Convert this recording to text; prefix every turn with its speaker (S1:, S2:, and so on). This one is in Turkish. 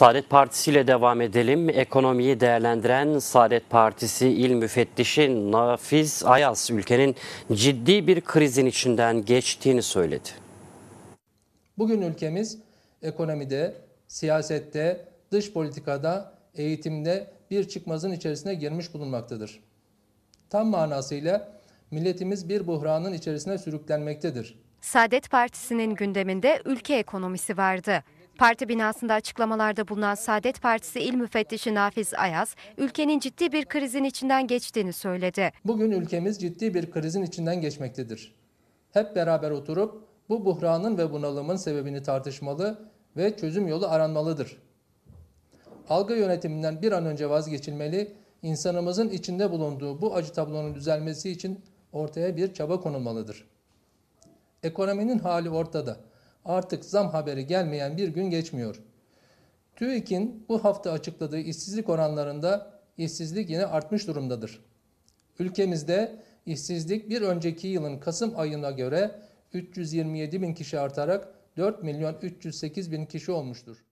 S1: Saadet Partisi ile devam edelim. Ekonomiyi değerlendiren Saadet Partisi İl Müfettişi Nafiz Ayaz ülkenin ciddi bir krizin içinden geçtiğini söyledi.
S2: Bugün ülkemiz ekonomide, siyasette, dış politikada, eğitimde bir çıkmazın içerisine girmiş bulunmaktadır. Tam manasıyla milletimiz bir buhranın içerisine sürüklenmektedir.
S3: Saadet Partisi'nin gündeminde ülke ekonomisi vardı. Parti binasında açıklamalarda bulunan Saadet Partisi İl Müfettişi Nafiz Ayaz, ülkenin ciddi bir krizin içinden geçtiğini söyledi. Bugün
S2: ülkemiz ciddi bir krizin içinden geçmektedir. Hep beraber oturup bu buhranın ve bunalımın sebebini tartışmalı ve çözüm yolu aranmalıdır. Algı yönetiminden bir an önce vazgeçilmeli, insanımızın içinde bulunduğu bu acı tablonun düzelmesi için ortaya bir çaba konulmalıdır. Ekonominin hali ortada. Artık zam haberi gelmeyen bir gün geçmiyor. TÜİK'in bu hafta açıkladığı işsizlik oranlarında işsizlik yine artmış durumdadır. Ülkemizde işsizlik bir önceki yılın Kasım ayına göre 327 bin kişi artarak 4 milyon 308 bin kişi olmuştur.